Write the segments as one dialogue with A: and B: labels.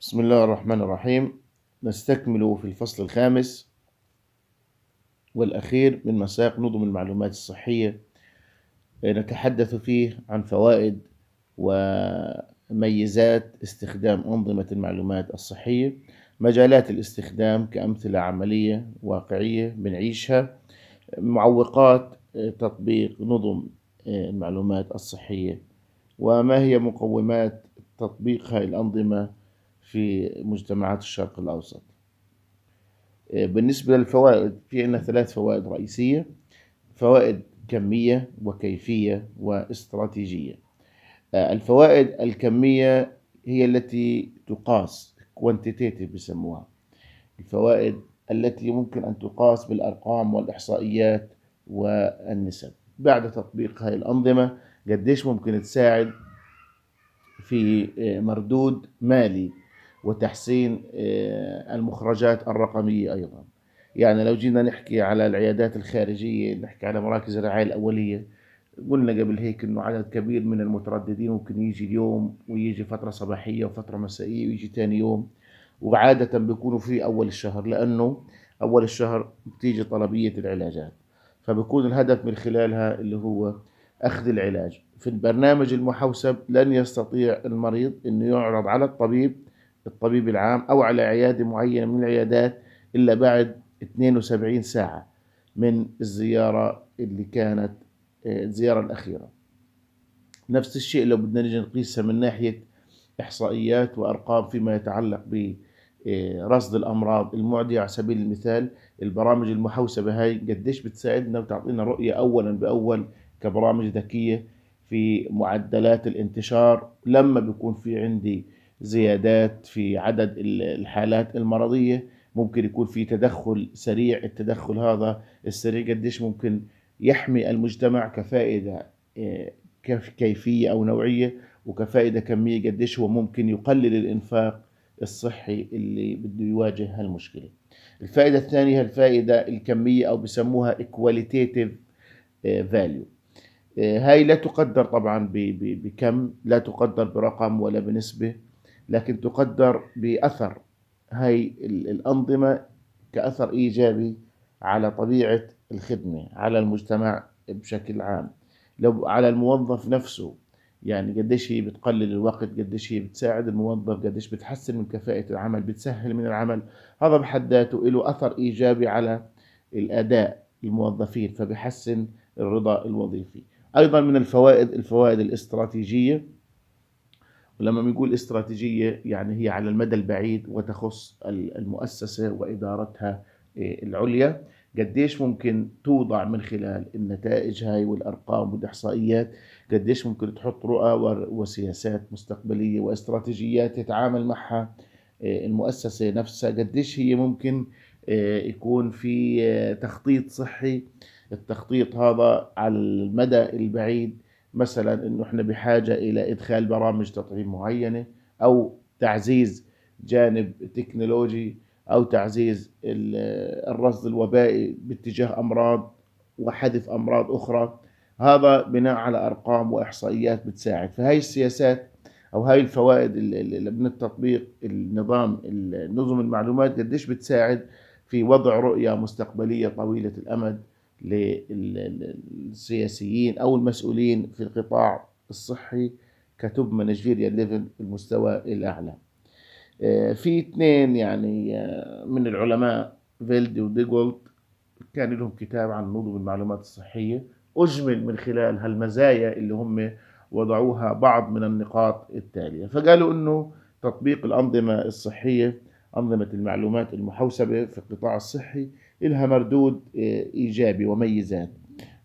A: بسم الله الرحمن الرحيم نستكمل في الفصل الخامس والأخير من مساق نظم المعلومات الصحية نتحدث فيه عن فوائد وميزات استخدام أنظمة المعلومات الصحية مجالات الاستخدام كأمثلة عملية واقعية بنعيشها معوقات تطبيق نظم المعلومات الصحية وما هي مقومات تطبيق هاي الأنظمة في مجتمعات الشرق الأوسط آه، بالنسبة للفوائد في عندنا ثلاث فوائد رئيسية فوائد كمية وكيفية واستراتيجية آه، الفوائد الكمية هي التي تقاس كوانتيتيف بسموها الفوائد التي ممكن أن تقاس بالأرقام والإحصائيات والنسب بعد تطبيق هاي الأنظمة قديش ممكن تساعد في آه، مردود مالي وتحسين آه، المخرجات الرقميه ايضا. يعني لو جينا نحكي على العيادات الخارجيه، نحكي على مراكز الرعايه الاوليه، قلنا قبل هيك انه عدد كبير من المترددين ممكن يجي اليوم ويجي فتره صباحيه وفتره مسائيه ويجي ثاني يوم وعاده بيكونوا في اول الشهر لانه اول الشهر بتيجي طلبيه العلاجات. فبكون الهدف من خلالها اللي هو اخذ العلاج في البرنامج المحوسب لن يستطيع المريض انه يعرض على الطبيب الطبيب العام أو على عيادة معينة من العيادات إلا بعد 72 ساعة من الزيارة اللي كانت آه، الزيارة الأخيرة نفس الشيء لو بدنا نجي نقيسها من ناحية إحصائيات وأرقام فيما يتعلق ب آه، رصد الأمراض المعدية على سبيل المثال البرامج المحوسبة هاي قديش بتساعدنا وتعطينا رؤية أولا بأول كبرامج ذكية في معدلات الانتشار لما بيكون في عندي زيادات في عدد الحالات المرضية ممكن يكون في تدخل سريع التدخل هذا السريع قديش ممكن يحمي المجتمع كفائدة آه، كيفية أو نوعية وكفائدة كمية قديش هو ممكن يقلل الإنفاق الصحي اللي بده يواجه هالمشكلة الفائدة الثانية الفائدة الكمية أو بسموها equalitative آه، value آه، هاي لا تقدر طبعا بكم لا تقدر برقم ولا بنسبة لكن تقدر بأثر هاي الأنظمة كأثر إيجابي على طبيعة الخدمة على المجتمع بشكل عام لو على الموظف نفسه يعني قديش هي بتقلل الوقت قديش هي بتساعد الموظف قديش بتحسن من كفاءة العمل بتسهل من العمل هذا بحد ذاته له أثر إيجابي على الأداء الموظفين فبحسن الرضا الوظيفي أيضا من الفوائد الفوائد الاستراتيجية ولما بنقول استراتيجيه يعني هي على المدى البعيد وتخص المؤسسه وادارتها إيه، العليا قديش ممكن توضع من خلال النتائج هاي والارقام والاحصائيات قديش ممكن تحط رؤى وسياسات مستقبليه واستراتيجيات تتعامل معها إيه، المؤسسه نفسها قديش هي ممكن إيه، يكون في تخطيط صحي التخطيط هذا على المدى البعيد مثلا انه احنا بحاجه الى ادخال برامج تطعيم معينه او تعزيز جانب تكنولوجي او تعزيز الرصد الوبائي باتجاه امراض وحذف امراض اخرى هذا بناء على ارقام واحصائيات بتساعد فهي السياسات او هاي الفوائد اللي من التطبيق النظام نظم المعلومات قديش بتساعد في وضع رؤيه مستقبليه طويله الامد للسياسيين او المسؤولين في القطاع الصحي كتب مانجيريا ليفل المستوى الاعلى. آه، في اثنين يعني آه، من العلماء فيلدي وديجولد كان لهم كتاب عن نظم المعلومات الصحيه اجمل من خلال هالمزايا اللي هم وضعوها بعض من النقاط التاليه فقالوا انه تطبيق الانظمه الصحيه انظمه المعلومات المحوسبه في القطاع الصحي إلها مردود آه، إيجابي وميزات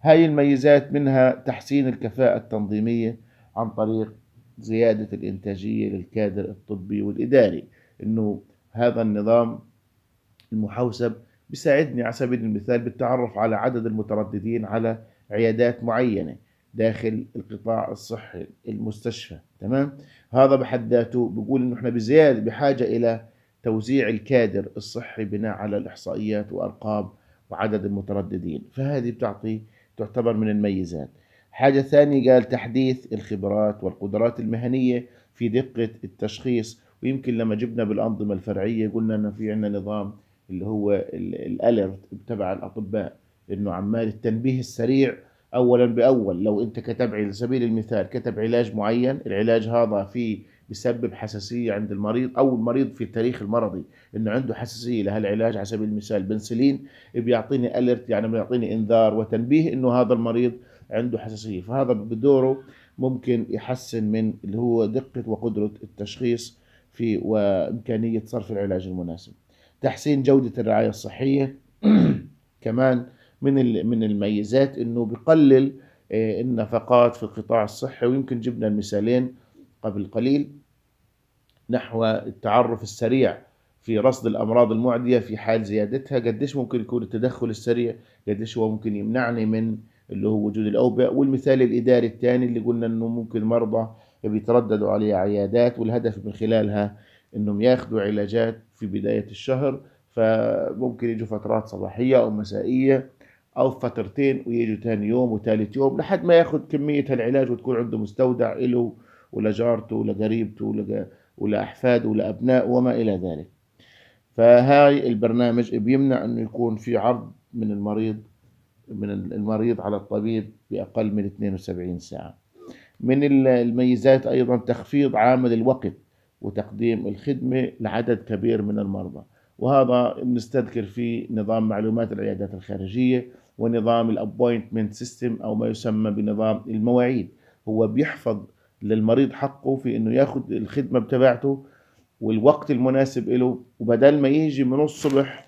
A: هاي الميزات منها تحسين الكفاءة التنظيمية عن طريق زيادة الإنتاجية للكادر الطبي والإداري إنه هذا النظام المحوسب بيساعدني على سبيل المثال بالتعرف على عدد المترددين على عيادات معينة داخل القطاع الصحي المستشفى تمام هذا بحد ذاته بقول انه احنا بزياده بحاجه الى توزيع الكادر الصحي بناء على الإحصائيات وأرقام وعدد المترددين فهذه بتعطي تعتبر من الميزات حاجة ثانية قال تحديث الخبرات والقدرات المهنية في دقة التشخيص ويمكن لما جبنا بالأنظمة الفرعية قلنا إنه في عندنا نظام اللي هو الألرت تبع الأطباء إنه عمال التنبيه السريع أولا بأول لو أنت كتب على سبيل المثال كتب علاج معين العلاج هذا فيه بيسبب حساسيه عند المريض او المريض في التاريخ المرضي انه عنده حساسيه لهالعلاج على سبيل المثال بنسلين بيعطيني اليرت يعني بيعطيني انذار وتنبيه انه هذا المريض عنده حساسيه فهذا بدوره ممكن يحسن من اللي هو دقه وقدره التشخيص في وامكانيه صرف العلاج المناسب تحسين جوده الرعايه الصحيه كمان من من الميزات انه بقلل آه، النفقات في القطاع الصحي ويمكن جبنا المثالين قبل قليل نحو التعرف السريع في رصد الامراض المعديه في حال زيادتها قديش ممكن يكون التدخل السريع قديش هو ممكن يمنعني من اللي هو وجود الاوبئه والمثال الاداري الثاني اللي قلنا انه ممكن مرضى بيترددوا على عيادات والهدف من خلالها انهم ياخذوا علاجات في بدايه الشهر فممكن يجوا فترات صباحيه او مسائيه او فترتين ويجوا ثاني يوم وثالث يوم لحد ما ياخذ كميه العلاج وتكون عنده مستودع له ولا جارته ولا قريبته ولا ولا احفاده ولا ابنائه وما الى ذلك فهاي البرنامج بيمنع انه يكون في عرض من المريض من المريض على الطبيب باقل من 72 ساعه من الميزات ايضا تخفيض عامل الوقت وتقديم الخدمه لعدد كبير من المرضى وهذا بنستذكر فيه نظام معلومات العيادات الخارجيه ونظام الابوينتمنت سيستم او ما يسمى بنظام المواعيد هو بيحفظ للمريض حقه في انه ياخد الخدمه بتاعته والوقت المناسب له وبدل ما يجي من الصبح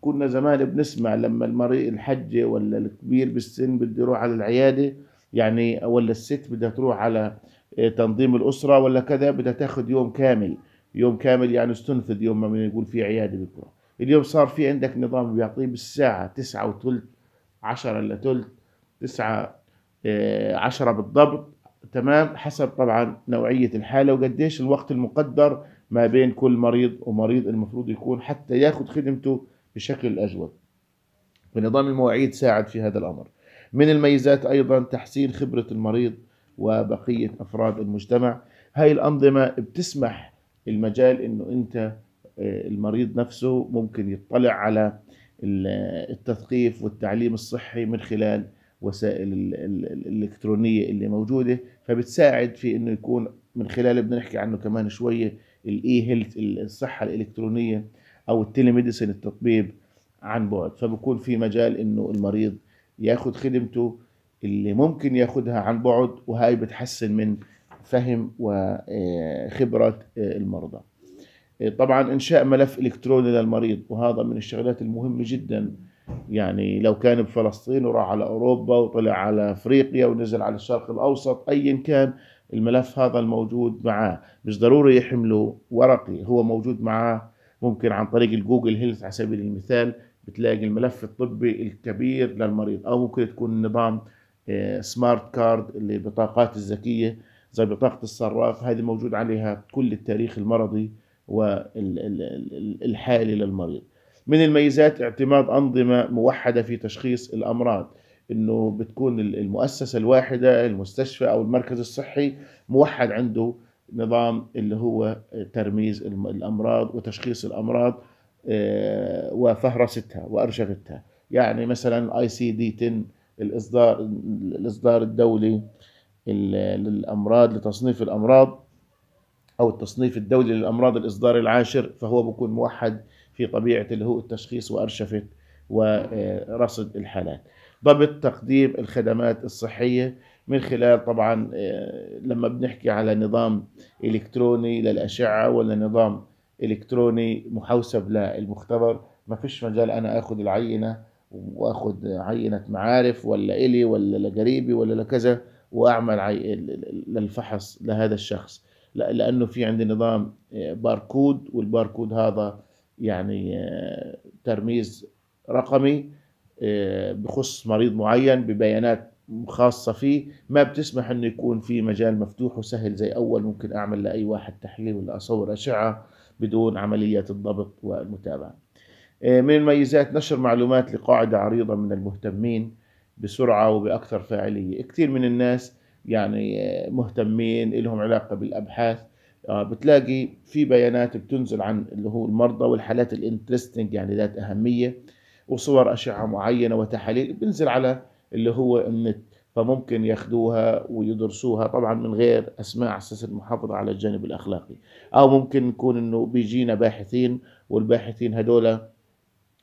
A: كنا زمان بنسمع لما المريض الحجة ولا الكبير بالسن بده يروح على العيادة يعني ولا الست بدها تروح على آه، تنظيم الأسرة ولا كذا بدها تاخذ يوم كامل يوم كامل يعني استنفذ يوم ما يقول في عيادة بكرة اليوم صار في عندك نظام بيعطيه بالساعة تسعة وثلث عشرة إلا ثلث تسعة آه، عشرة بالضبط تمام حسب طبعا نوعية الحالة وقديش الوقت المقدر ما بين كل مريض ومريض المفروض يكون حتى ياخذ خدمته بشكل أجود ونظام المواعيد ساعد في هذا الأمر من الميزات أيضا تحسين خبرة المريض وبقية أفراد المجتمع هاي الأنظمة بتسمح المجال أنه أنت آه، المريض نفسه ممكن يطلع على التثقيف والتعليم الصحي من خلال وسائل الإلكترونية اللي موجودة فبتساعد في انه يكون من خلاله نحكي عنه كمان شويه الاي هيلث الصحه الالكترونيه او التليميديسن التطبيب عن بعد فبكون في مجال انه المريض ياخذ خدمته اللي ممكن ياخذها عن بعد وهي بتحسن من فهم وخبرة آه، آه، المرضى آه، طبعا إنشاء ملف إلكتروني للمريض وهذا من الشغلات المهمة جداً يعني لو كان بفلسطين وراح على أوروبا وطلع على أفريقيا ونزل على الشرق الأوسط أيا كان الملف هذا الموجود معاه مش ضروري يحمله ورقي هو موجود معاه ممكن عن طريق الجوجل هيلث على سبيل المثال بتلاقي الملف الطبي الكبير للمريض أو ممكن تكون نظام سمارت آه، كارد اللي بطاقات الذكية زي بطاقة الصراف هذه موجود عليها كل التاريخ المرضي والحالي للمريض من الميزات اعتماد أنظمة موحدة في تشخيص الأمراض انه بتكون المؤسسه الواحده المستشفى او المركز الصحي موحد عنده نظام اللي هو ترميز الامراض وتشخيص الامراض آه، وفهرستها وارشفتها يعني مثلا اي سي دي 10 الاصدار الاصدار الدولي للامراض لتصنيف الامراض او التصنيف الدولي للامراض الاصدار العاشر فهو بيكون موحد في طبيعة اللي هو التشخيص وأرشفة ورصد الحالات ضبط تقديم الخدمات الصحية من خلال طبعا آه، لما بنحكي على نظام إلكتروني للأشعة ولا نظام إلكتروني محوسب للمختبر ما فيش مجال أنا أخذ العينة وأخذ عينة معارف ولا إلي ولا لقريبي ولا لكذا وأعمل للفحص لهذا الشخص لأنه في عندي نظام آه، باركود والباركود هذا يعني آه، ترميز رقمي آه، بخص مريض معين ببيانات خاصة فيه ما بتسمح انه يكون في مجال مفتوح وسهل زي اول ممكن اعمل لاي واحد تحليل ولا اصور اشعة بدون عملية الضبط والمتابعة آه، من الميزات نشر معلومات لقاعدة عريضة من المهتمين بسرعة وبأكثر فاعلية كثير من الناس يعني مهتمين لهم علاقة بالأبحاث آه، بتلاقي في بيانات بتنزل عن اللي هو المرضى والحالات الانترستنج يعني ذات اهميه وصور اشعه معينه وتحاليل بنزل على اللي هو النت فممكن ياخذوها ويدرسوها طبعا من غير اسماء على اساس المحافظه على الجانب الاخلاقي او ممكن يكون انه بيجينا باحثين والباحثين هذول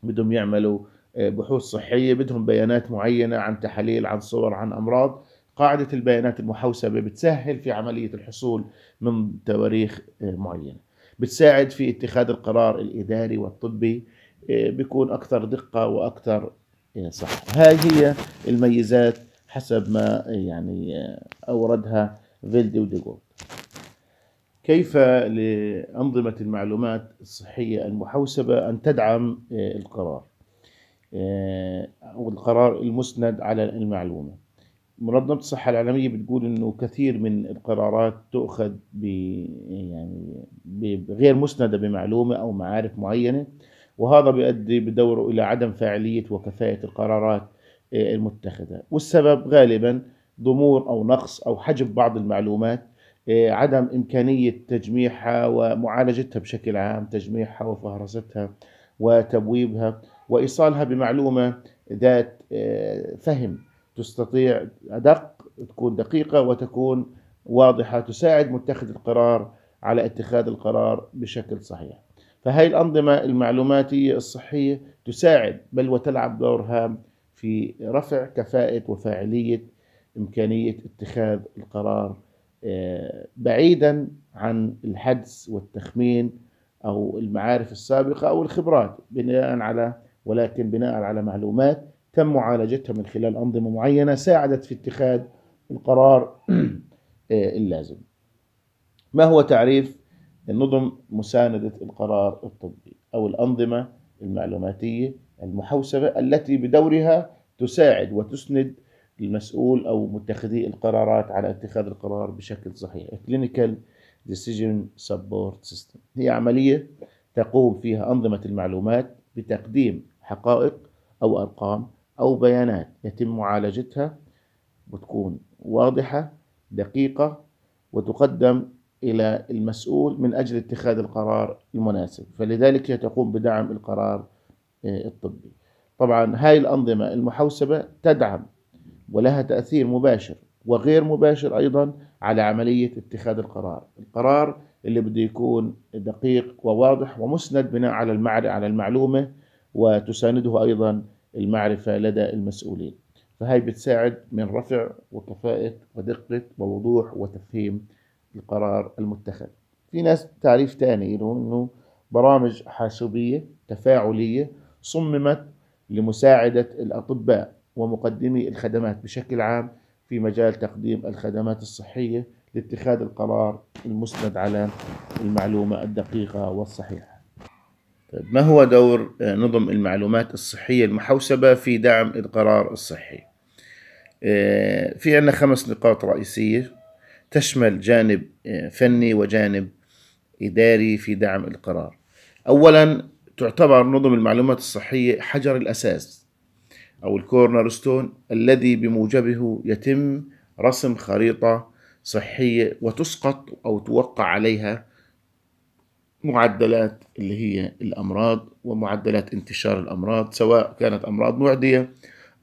A: بدهم يعملوا آه، بحوث صحيه بدهم بيانات معينه عن تحاليل عن صور عن امراض قاعدة البيانات المحوسبة بتسهل في عملية الحصول من تواريخ آه، معينة بتساعد في اتخاذ القرار الإداري والطبي آه، بيكون أكثر دقة وأكثر آه، صح هاي هي الميزات حسب ما يعني أوردها فيلدي وديغول كيف لأنظمة المعلومات الصحية المحوسبة أن تدعم القرار والقرار المسند على المعلومة منظمة الصحة العالمية بتقول إنه كثير من القرارات تؤخذ ب يعني بغير مسندة بمعلومة أو معارف معينة وهذا بيؤدي بدوره إلى عدم فاعلية وكفاءة القرارات آه، المتخذة والسبب غالبا ضمور أو نقص أو حجب بعض المعلومات آه، عدم إمكانية تجميعها ومعالجتها بشكل عام تجميعها وفهرستها وتبويبها وإيصالها بمعلومة ذات آه، فهم تستطيع أدق تكون دقيقة وتكون واضحة تساعد متخذ القرار على اتخاذ القرار بشكل صحيح فهي الأنظمة المعلوماتية الصحية تساعد بل وتلعب دور هام في رفع كفاءة وفاعلية إمكانية اتخاذ القرار آه، بعيدا عن الحدس والتخمين أو المعارف السابقة أو الخبرات بناء على ولكن بناء على معلومات تم معالجتها من خلال أنظمة معينة ساعدت في اتخاذ القرار آه، اللازم ما هو تعريف النظم مساندة القرار الطبي أو الأنظمة المعلوماتية المحوسبة التي بدورها تساعد وتسند المسؤول أو متخذي القرارات على اتخاذ القرار بشكل صحيح Clinical Decision Support System هي عملية تقوم فيها أنظمة المعلومات بتقديم حقائق أو أرقام أو بيانات يتم معالجتها بتكون واضحة دقيقة وتقدم إلى المسؤول من أجل اتخاذ القرار المناسب فلذلك هي تقوم بدعم القرار آه، الطبي طبعا هاي الأنظمة المحوسبة تدعم ولها تأثير مباشر وغير مباشر أيضا على عملية اتخاذ القرار القرار اللي بده يكون دقيق وواضح ومسند بناء على المعرفة على المعلومة وتسانده أيضا المعرفة لدى المسؤولين فهي بتساعد من رفع وكفاءة ودقة ووضوح وتفهيم القرار المتخذ في ناس تعريف تاني له أنه برامج حاسوبية تفاعلية صممت لمساعدة الأطباء ومقدمي الخدمات بشكل عام في مجال تقديم الخدمات الصحية لاتخاذ القرار المسند على المعلومة الدقيقة والصحيحة طيب، ما هو دور آه، نظم المعلومات الصحية المحوسبة في دعم القرار الصحي؟ آه، في عندنا خمس نقاط رئيسية تشمل جانب آه، فني وجانب إداري في دعم القرار. أولا تعتبر نظم المعلومات الصحية حجر الأساس أو الكورنر ستون الذي بموجبه يتم رسم خريطة صحية وتسقط أو توقع عليها معدلات اللي هي الأمراض ومعدلات انتشار الأمراض سواء كانت أمراض معدية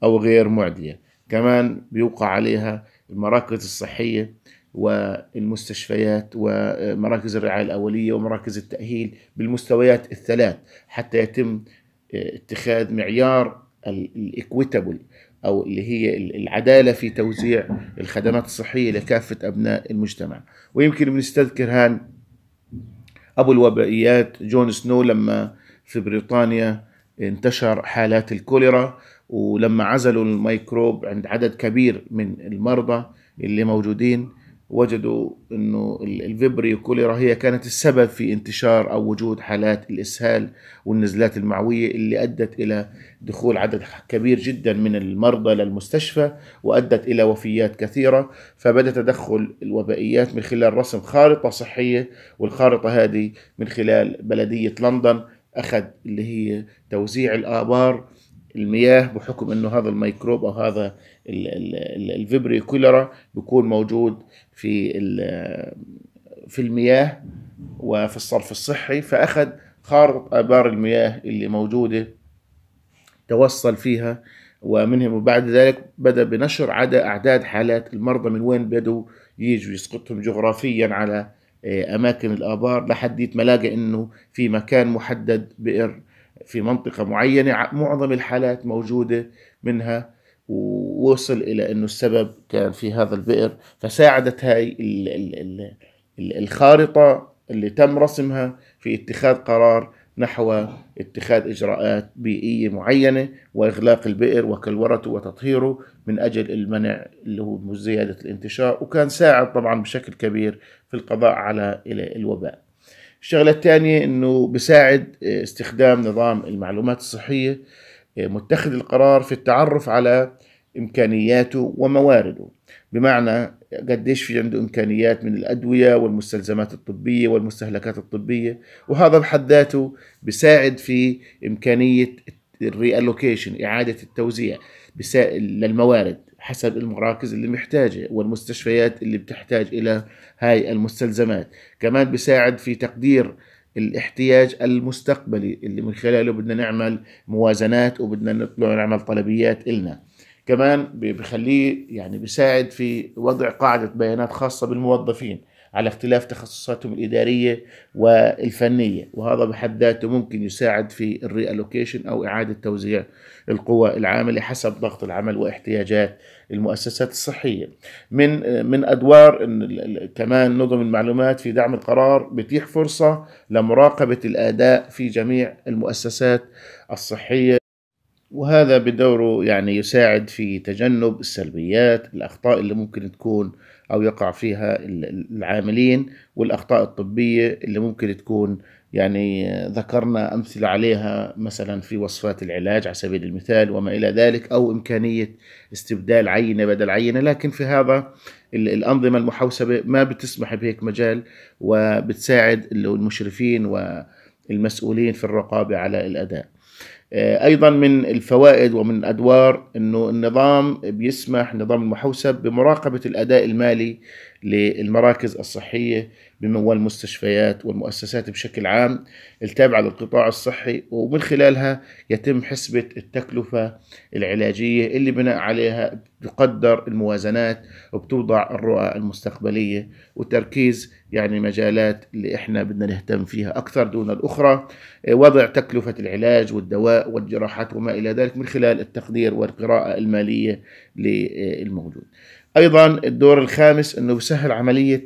A: أو غير معدية كمان بيوقع عليها المراكز الصحية والمستشفيات ومراكز الرعاية الأولية ومراكز التأهيل بالمستويات الثلاث حتى يتم آه، اتخاذ معيار الإكويتابل أو اللي هي العدالة في توزيع الخدمات الصحية لكافة أبناء المجتمع ويمكن بنستذكر هان أبو الوبائيات جون سنو لما في بريطانيا انتشر حالات الكوليرا ولما عزلوا الميكروب عند عدد كبير من المرضى اللي موجودين وجدوا انه الفيبريو كوليرا هي كانت السبب في انتشار او وجود حالات الاسهال والنزلات المعويه اللي ادت الى دخول عدد كبير جدا من المرضى للمستشفى وادت الى وفيات كثيره فبدا تدخل الوبائيات من خلال رسم خارطه صحيه والخارطه هذه من خلال بلديه لندن اخذ اللي هي توزيع الابار المياه بحكم انه هذا الميكروب او هذا الفبري كوليرا بيكون موجود في في المياه وفي الصرف الصحي فاخذ خارطه ابار المياه اللي موجوده توصل فيها ومنهم وبعد ذلك بدا بنشر عدا اعداد حالات المرضى من وين بدوا يجوا يسقطهم جغرافيا على آه، اماكن الابار لحديت ما لاقى انه في مكان محدد بئر في منطقة معينة معظم الحالات موجودة منها ووصل إلى أنه السبب كان في هذا البئر فساعدت هاي الخارطة اللي تم رسمها في اتخاذ قرار نحو اتخاذ إجراءات بيئية معينة وإغلاق البئر وكلورته وتطهيره من أجل المنع اللي هو زيادة الانتشار وكان ساعد طبعا بشكل كبير في القضاء على الوباء الشغله الثانيه انه بساعد آه، استخدام نظام المعلومات الصحيه آه، متخذ القرار في التعرف على امكانياته وموارده بمعنى قديش في عنده امكانيات من الادويه والمستلزمات الطبيه والمستهلكات الطبيه وهذا بحد ذاته بساعد في امكانيه الريالوكيشن اعاده التوزيع للموارد حسب المراكز اللي محتاجة والمستشفيات اللي بتحتاج إلى هاي المستلزمات كمان بيساعد في تقدير الاحتياج المستقبلي اللي من خلاله بدنا نعمل موازنات وبدنا نطلع نعمل طلبيات إلنا كمان بخليه يعني بيساعد في وضع قاعدة بيانات خاصة بالموظفين على اختلاف تخصصاتهم الإدارية والفنية وهذا بحد ذاته ممكن يساعد في الريالوكيشن أو إعادة توزيع القوى العاملة حسب ضغط العمل واحتياجات المؤسسات الصحية من من أدوار كمان نظم المعلومات في دعم القرار بتيح فرصة لمراقبة الأداء في جميع المؤسسات الصحية وهذا بدوره يعني يساعد في تجنب السلبيات الأخطاء اللي ممكن تكون او يقع فيها العاملين والاخطاء الطبيه اللي ممكن تكون يعني ذكرنا امثله عليها مثلا في وصفات العلاج على سبيل المثال وما الى ذلك او امكانيه استبدال عينه بدل عينه لكن في هذا الانظمه المحوسبه ما بتسمح بهيك مجال وبتساعد المشرفين والمسؤولين في الرقابه على الاداء. آه، ايضا من الفوائد ومن الادوار انه النظام بيسمح نظام المحوسب بمراقبه الاداء المالي للمراكز الصحية والمستشفيات والمؤسسات بشكل عام التابعة للقطاع الصحي ومن خلالها يتم حسبة التكلفة العلاجية اللي بناء عليها تقدر الموازنات وبتوضع الرؤى المستقبلية وتركيز يعني مجالات اللي احنا بدنا نهتم فيها أكثر دون الأخرى وضع تكلفة العلاج والدواء والجراحات وما إلى ذلك من خلال التقدير والقراءة المالية للموجود ايضا الدور الخامس انه بسهل عمليه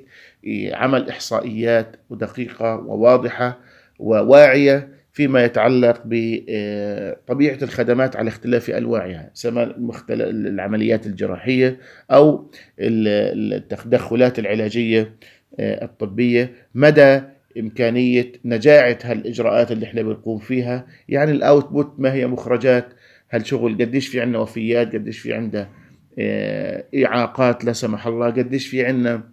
A: عمل احصائيات ودقيقه وواضحه وواعيه فيما يتعلق بطبيعه الخدمات على اختلاف انواعها سواء العمليات الجراحيه او التدخلات العلاجيه آه، الطبيه مدى امكانيه نجاعه هالاجراءات اللي احنا بنقوم فيها يعني الاوتبوت ما هي مخرجات هالشغل قديش في عندنا وفيات قديش في عندنا آه، اعاقات لا سمح الله قديش في عندنا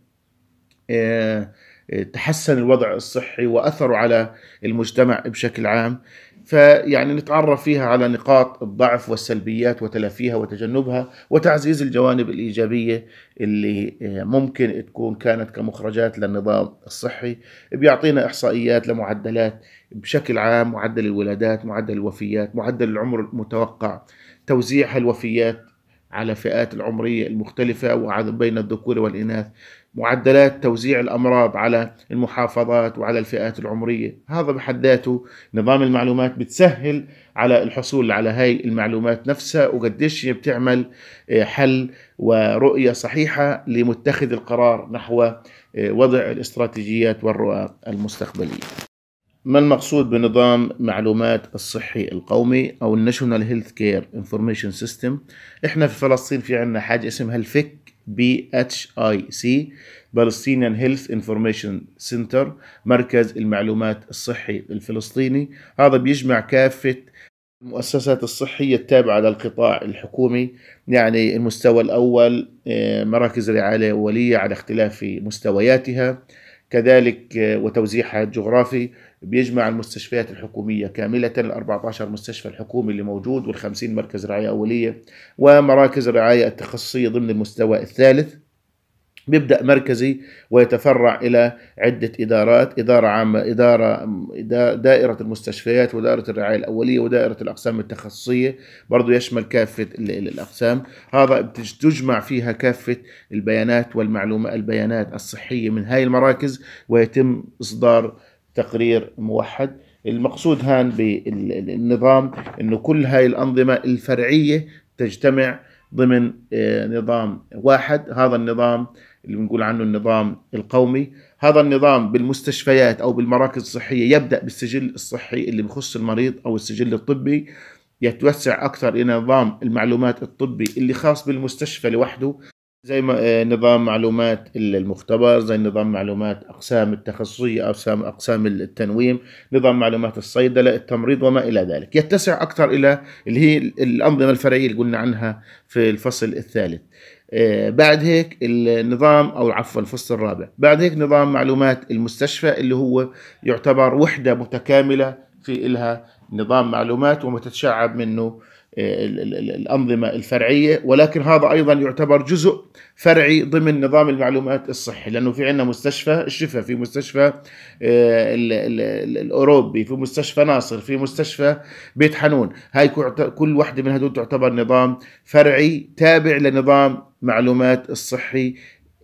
A: آه، آه، تحسن الوضع الصحي واثره على المجتمع بشكل عام فيعني نتعرف فيها على نقاط الضعف والسلبيات وتلافيها وتجنبها وتعزيز الجوانب الايجابيه اللي ممكن تكون كانت كمخرجات للنظام الصحي بيعطينا احصائيات لمعدلات بشكل عام معدل الولادات معدل الوفيات معدل العمر المتوقع توزيع هالوفيات على فئات العمرية المختلفة وعدد بين الذكور والإناث معدلات توزيع الأمراض على المحافظات وعلى الفئات العمرية هذا بحد ذاته نظام المعلومات بتسهل على الحصول على هاي المعلومات نفسها وقديش بتعمل آه، حل ورؤية صحيحة لمتخذ القرار نحو آه، وضع الاستراتيجيات والرؤى المستقبلية ما المقصود بنظام معلومات الصحي القومي او الناشونال هيلث كير انفورميشن سيستم احنا في فلسطين في عندنا حاجه اسمها الفك بي اتش اي سي بالستينيان هيلث انفورميشن سنتر مركز المعلومات الصحي الفلسطيني هذا بيجمع كافه المؤسسات الصحية التابعة للقطاع الحكومي يعني المستوى الأول آه، مراكز الرعاية الأولية على اختلاف مستوياتها كذلك آه، وتوزيعها الجغرافي بيجمع المستشفيات الحكوميه كامله ال 14 مستشفى الحكومي اللي موجود وال 50 مركز رعايه اوليه ومراكز الرعايه التخصصيه ضمن المستوى الثالث بيبدا مركزي ويتفرع الى عده ادارات اداره عامه اداره دائره المستشفيات ودائره الرعايه الاوليه ودائره الاقسام التخصصيه برضو يشمل كافه الاقسام هذا تجمع فيها كافه البيانات والمعلومات البيانات الصحيه من هاي المراكز ويتم اصدار تقرير موحد المقصود هان بالنظام انه كل هاي الانظمه الفرعيه تجتمع ضمن آه، نظام واحد هذا النظام اللي بنقول عنه النظام القومي هذا النظام بالمستشفيات او بالمراكز الصحيه يبدا بالسجل الصحي اللي بخص المريض او السجل الطبي يتوسع اكثر الى نظام المعلومات الطبي اللي خاص بالمستشفى لوحده زي ما آه، نظام معلومات المختبر زي نظام معلومات أقسام التخصصية أقسام أقسام التنويم نظام معلومات الصيدلة التمريض وما إلى ذلك يتسع أكثر إلى اللي هي الأنظمة الفرعية اللي قلنا عنها في الفصل الثالث آه، بعد هيك النظام او عفوا الفصل الرابع بعد هيك نظام معلومات المستشفى اللي هو يعتبر وحده متكامله في إلها نظام معلومات ومتشعب منه الأنظمة الفرعية ولكن هذا أيضا يعتبر جزء فرعي ضمن نظام المعلومات الصحي لأنه في عندنا مستشفى الشفا في مستشفى آه، الأوروبي في مستشفى ناصر في مستشفى بيت حنون هاي كل واحدة من هدول تعتبر نظام فرعي تابع لنظام معلومات الصحي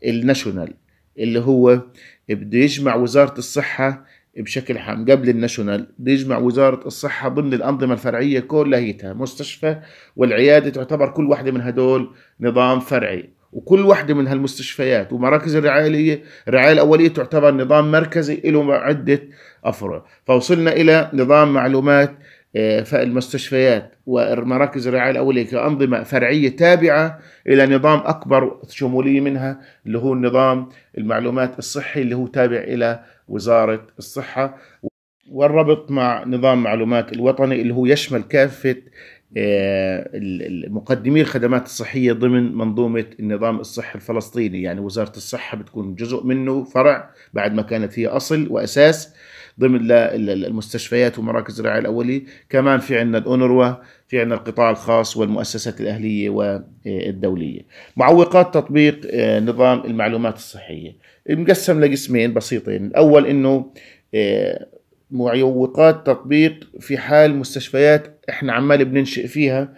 A: الناشونال اللي هو بده يجمع وزارة الصحة بشكل عام قبل الناشونال بيجمع وزارة الصحة ضمن الأنظمة الفرعية كلها مستشفى والعيادة تعتبر كل واحدة من هدول نظام فرعي وكل واحدة من هالمستشفيات ومراكز الرعاية الرعاية الأولية تعتبر نظام مركزي له عدة أفرع فوصلنا إلى نظام معلومات آه، فالمستشفيات ومراكز الرعايه الاوليه كانظمه فرعيه تابعه الى نظام اكبر شموليه منها اللي هو النظام المعلومات الصحي اللي هو تابع الى وزاره الصحه والربط مع نظام معلومات الوطني اللي هو يشمل كافه آه، مقدمي الخدمات الصحيه ضمن منظومه النظام الصحي الفلسطيني يعني وزاره الصحه بتكون جزء منه فرع بعد ما كانت هي اصل واساس ضمن المستشفيات ومراكز الرعايه الاوليه كمان في عندنا الاونروا في عندنا القطاع الخاص والمؤسسات الاهليه والدوليه معوقات تطبيق آه، نظام المعلومات الصحيه مقسم لقسمين بسيطين الاول انه آه، معوقات تطبيق في حال مستشفيات احنا عمال بننشئ فيها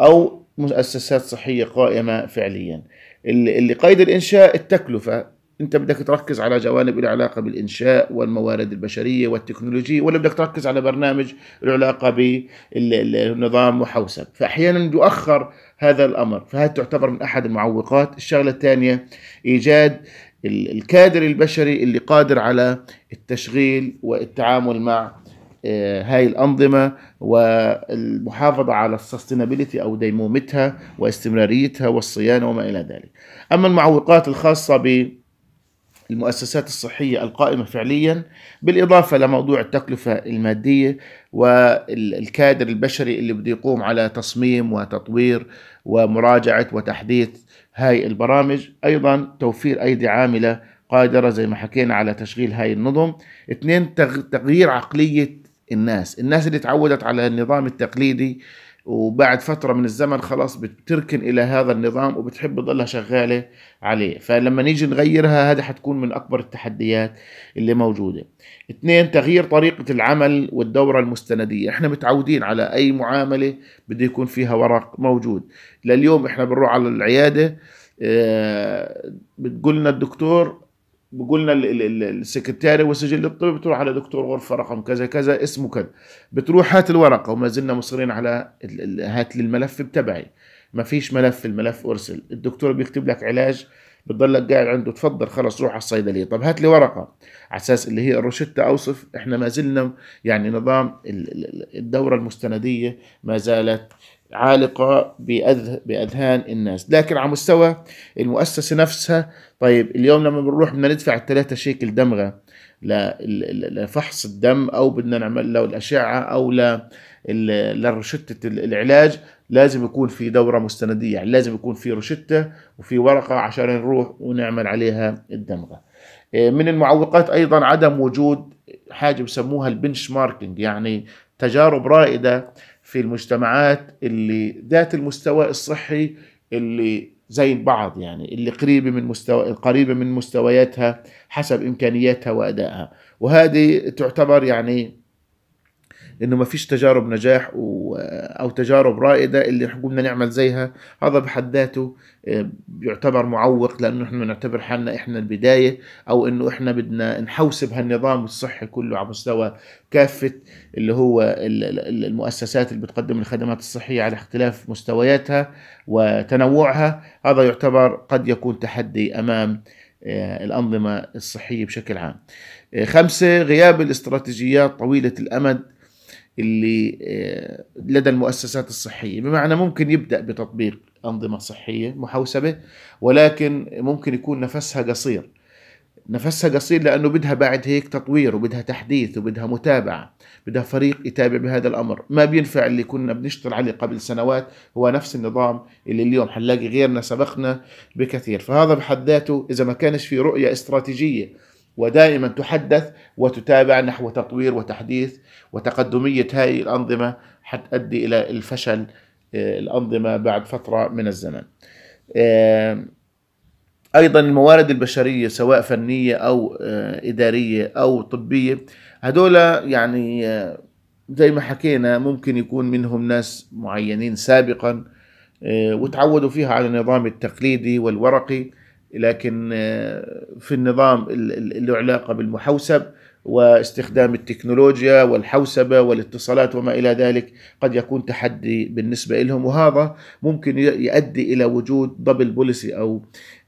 A: او مؤسسات صحية قائمة فعليا اللي قيد الإنشاء التكلفة انت بدك تركز على جوانب العلاقه علاقه بالانشاء والموارد البشريه والتكنولوجيه ولا بدك تركز على برنامج له علاقه بالنظام وحوسب فاحيانا يؤخر هذا الامر فهذه تعتبر من احد المعوقات الشغله الثانيه ايجاد الكادر البشري اللي قادر على التشغيل والتعامل مع آه، هاي الأنظمة والمحافظة على السستينابيلتي أو ديمومتها واستمراريتها والصيانة وما إلى ذلك أما المعوقات الخاصة ب المؤسسات الصحية القائمة فعليا بالإضافة لموضوع التكلفة المادية والكادر البشري اللي بده يقوم على تصميم وتطوير ومراجعة وتحديث هاي البرامج أيضا توفير أيدي عاملة قادرة زي ما حكينا على تشغيل هاي النظم اثنين تغيير عقلية الناس الناس اللي تعودت على النظام التقليدي وبعد فترة من الزمن خلاص بتركن إلى هذا النظام وبتحب تضلها شغالة عليه فلما نيجي نغيرها هذا حتكون من أكبر التحديات اللي موجودة اثنين تغيير طريقة العمل والدورة المستندية احنا متعودين على أي معاملة بده يكون فيها ورق موجود لليوم احنا بنروح على العيادة آه، بتقولنا الدكتور بقولنا السكرتاري وسجل الطبي بتروح على دكتور غرفه رقم كذا كذا اسمه كذا بتروح هات الورقه وما زلنا مصرين على هات لي الملف بتبعي ما فيش ملف الملف ارسل الدكتور بيكتب لك علاج بتضلك قاعد عنده تفضل خلص روح على الصيدليه طب هات لي ورقه على اساس اللي هي الروشته اوصف احنا ما زلنا يعني نظام الدوره المستنديه ما زالت عالقة بأذهان الناس لكن على مستوى المؤسسة نفسها طيب اليوم لما بنروح بدنا ندفع الثلاثة شيكل دمغة لفحص الدم أو بدنا نعمل له الأشعة أو لرشدة العلاج لازم يكون في دورة مستندية يعني لازم يكون في روشتة وفي ورقة عشان نروح ونعمل عليها الدمغة آه، من المعوقات أيضا عدم وجود حاجة بسموها البنش ماركينج يعني تجارب رائدة في المجتمعات اللي ذات المستوى الصحي اللي زي بعض يعني اللي قريبه من مستوى قريبه من مستوياتها حسب امكانياتها وادائها وهذه تعتبر يعني انه ما فيش تجارب نجاح و... او تجارب رائده اللي حكومنا نعمل زيها هذا بحد ذاته آه، يعتبر معوق لانه احنا نعتبر حالنا احنا البدايه او انه احنا بدنا نحوسب هالنظام الصحي كله على مستوى كافه اللي هو المؤسسات اللي بتقدم الخدمات الصحيه على اختلاف مستوياتها وتنوعها هذا يعتبر قد يكون تحدي امام آه، الأنظمة الصحية بشكل عام آه، خمسة غياب الاستراتيجيات طويلة الأمد اللي آه، لدى المؤسسات الصحيه بمعنى ممكن يبدا بتطبيق انظمه صحيه محوسبه ولكن ممكن يكون نفسها قصير نفسها قصير لانه بدها بعد هيك تطوير وبدها تحديث وبدها متابعه بدها فريق يتابع بهذا الامر ما بينفع اللي كنا بنشتغل عليه قبل سنوات هو نفس النظام اللي اليوم حنلاقي غيرنا سبقنا بكثير فهذا بحد ذاته اذا ما كانش في رؤيه استراتيجيه ودائما تحدث وتتابع نحو تطوير وتحديث وتقدمية هذه الأنظمة حتؤدي إلى الفشل آه، الأنظمة بعد فترة من الزمن آه، أيضا الموارد البشرية سواء فنية أو آه، إدارية أو طبية هدول يعني زي ما حكينا ممكن يكون منهم ناس معينين سابقا وتعودوا فيها على النظام التقليدي والورقي لكن آه، في النظام اللي علاقه بالمحوسب واستخدام التكنولوجيا والحوسبه والاتصالات وما الى ذلك قد يكون تحدي بالنسبه لهم وهذا ممكن يؤدي الى وجود دبل بوليسي او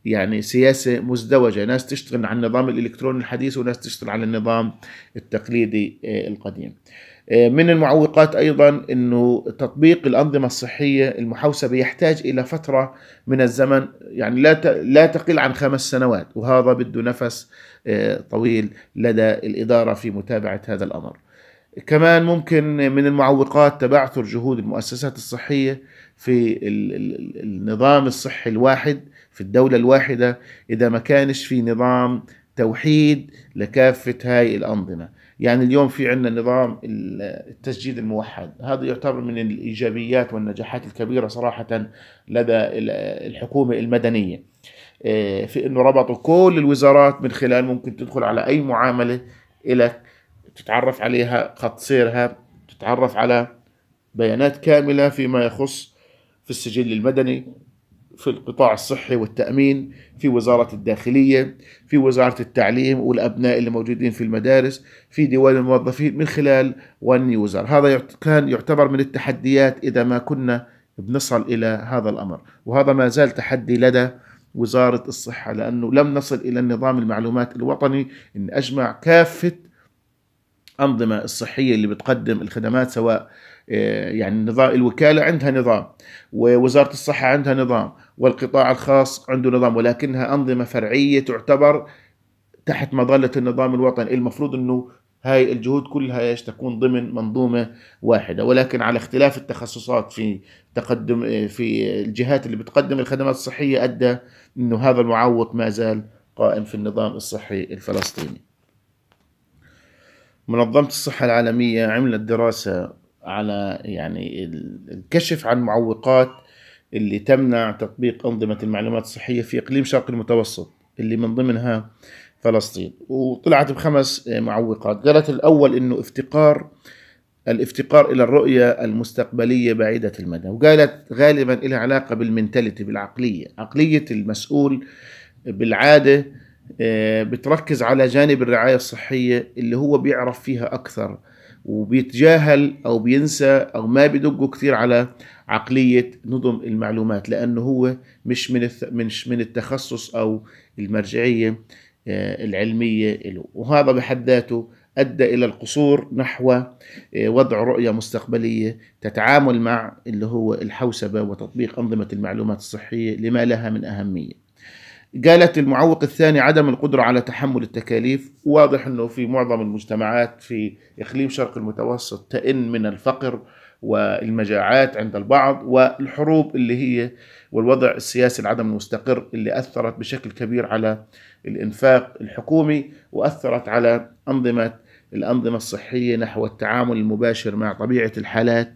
A: يعني سياسه مزدوجه، ناس تشتغل على النظام الالكتروني الحديث وناس تشتغل على النظام التقليدي آه، القديم. آه، من المعوقات ايضا انه تطبيق الانظمه الصحيه المحوسبه يحتاج الى فتره من الزمن يعني لا لا تقل عن خمس سنوات وهذا بده نفس آه، طويل لدى الاداره في متابعه هذا الامر. كمان ممكن من المعوقات تبعثر جهود المؤسسات الصحيه في النظام الصحي الواحد في الدوله الواحده اذا ما كانش في نظام توحيد لكافه هاي الانظمه. يعني اليوم في عندنا نظام التسجيل الموحد هذا يعتبر من الإيجابيات والنجاحات الكبيرة صراحة لدى الحكومة المدنية آه، في أنه ربطوا كل الوزارات من خلال ممكن تدخل على أي معاملة لك تتعرف عليها خط سيرها تتعرف على بيانات كاملة فيما يخص في السجل المدني في القطاع الصحي والتأمين في وزارة الداخلية في وزارة التعليم والأبناء اللي موجودين في المدارس في ديوان الموظفين من خلال ون يوزر هذا كان يعتبر من التحديات إذا ما كنا بنصل إلى هذا الأمر وهذا ما زال تحدي لدى وزارة الصحة لأنه لم نصل إلى النظام المعلومات الوطني أن أجمع كافة الأنظمة الصحية اللي بتقدم الخدمات سواء آه، يعني نظام الوكالة عندها نظام ووزارة الصحة عندها نظام والقطاع الخاص عنده نظام ولكنها أنظمة فرعية تعتبر تحت مظلة النظام الوطني المفروض أنه هاي الجهود كلها ايش تكون ضمن منظومه واحده ولكن على اختلاف التخصصات في تقدم آه، في الجهات اللي بتقدم الخدمات الصحيه ادى انه هذا المعوق ما زال قائم في النظام الصحي الفلسطيني منظمة الصحة العالمية عملت دراسة على يعني الكشف عن معوقات اللي تمنع تطبيق أنظمة المعلومات الصحية في إقليم شرق المتوسط اللي من ضمنها فلسطين وطلعت بخمس آه، معوقات قالت الأول أنه افتقار الافتقار إلى الرؤية المستقبلية بعيدة المدى وقالت غالبا الى علاقة بالمنتاليتي بالعقلية عقلية المسؤول بالعادة آه، بتركز على جانب الرعاية الصحية اللي هو بيعرف فيها أكثر وبيتجاهل أو بينسى أو ما بيدقه كثير على عقلية نظم المعلومات لأنه هو مش من مش من التخصص أو المرجعية آه، العلمية له وهذا بحد ذاته أدى إلى القصور نحو آه، وضع رؤية مستقبلية تتعامل مع اللي هو الحوسبة وتطبيق أنظمة المعلومات الصحية لما لها من أهمية قالت المعوق الثاني عدم القدرة على تحمل التكاليف واضح أنه في معظم المجتمعات في إقليم شرق المتوسط تئن من الفقر والمجاعات عند البعض والحروب اللي هي والوضع السياسي العدم المستقر اللي أثرت بشكل كبير على الإنفاق الحكومي وأثرت على أنظمة الأنظمة الصحية نحو التعامل المباشر مع طبيعة الحالات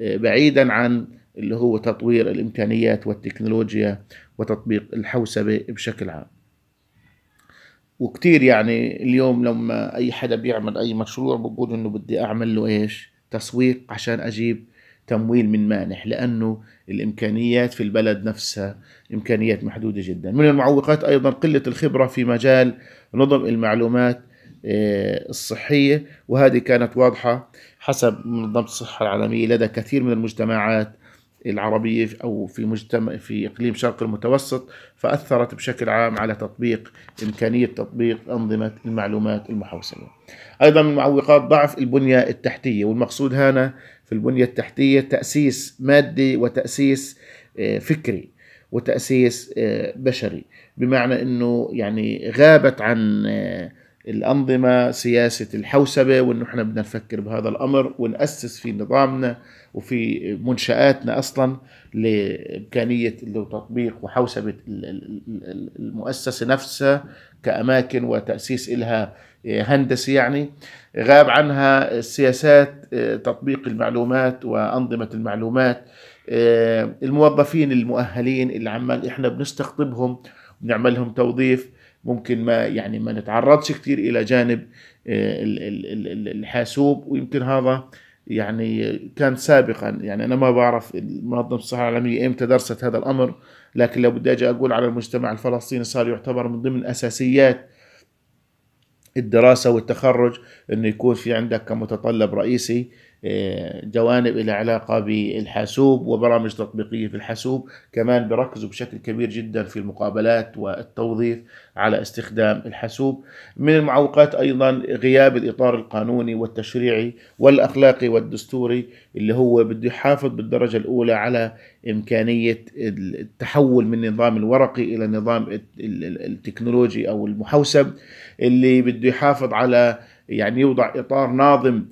A: آه، بعيدا عن اللي هو تطوير الإمكانيات والتكنولوجيا وتطبيق الحوسبة بشكل عام وكتير يعني اليوم لما أي حدا بيعمل أي مشروع بقول إنه بدي أعمل له إيش تسويق عشان أجيب تمويل من مانح لأنه الإمكانيات في البلد نفسها إمكانيات محدودة جدا من المعوقات أيضا قلة الخبرة في مجال نظم المعلومات آه، الصحية وهذه كانت واضحة حسب منظمة الصحة العالمية لدى كثير من المجتمعات العربية أو في مجتمع في إقليم شرق المتوسط فأثرت بشكل عام على تطبيق إمكانية تطبيق أنظمة المعلومات المحوسبة أيضا من معوقات ضعف البنية التحتية والمقصود هنا في البنية التحتية تأسيس مادي وتأسيس آه، فكري وتأسيس آه، بشري بمعنى أنه يعني غابت عن آه، الأنظمة سياسة الحوسبة وأنه إحنا بدنا نفكر بهذا الأمر ونأسس في نظامنا وفي منشآتنا أصلا لإمكانية تطبيق وحوسبة المؤسسة نفسها كأماكن وتأسيس إلها هندسي يعني غاب عنها سياسات آه، تطبيق المعلومات وأنظمة المعلومات آه، الموظفين المؤهلين اللي عمال إحنا بنستقطبهم بنعملهم توظيف ممكن ما يعني ما نتعرضش كثير الى جانب آه، الحاسوب ويمكن هذا يعني كان سابقا يعني انا ما بعرف منظمه الصحه العالميه امتى درست هذا الامر لكن لو بدي اجي اقول على المجتمع الفلسطيني صار يعتبر من ضمن اساسيات الدراسه والتخرج انه يكون في عندك كمتطلب رئيسي جوانب إلى علاقة بالحاسوب وبرامج تطبيقية في الحاسوب كمان بركزوا بشكل كبير جدا في المقابلات والتوظيف على استخدام الحاسوب من المعوقات أيضا غياب الإطار القانوني والتشريعي والأخلاقي والدستوري اللي هو بده يحافظ بالدرجة الأولى على إمكانية التحول من النظام الورقي إلى النظام التكنولوجي أو المحوسب اللي بده يحافظ على يعني يوضع إطار ناظم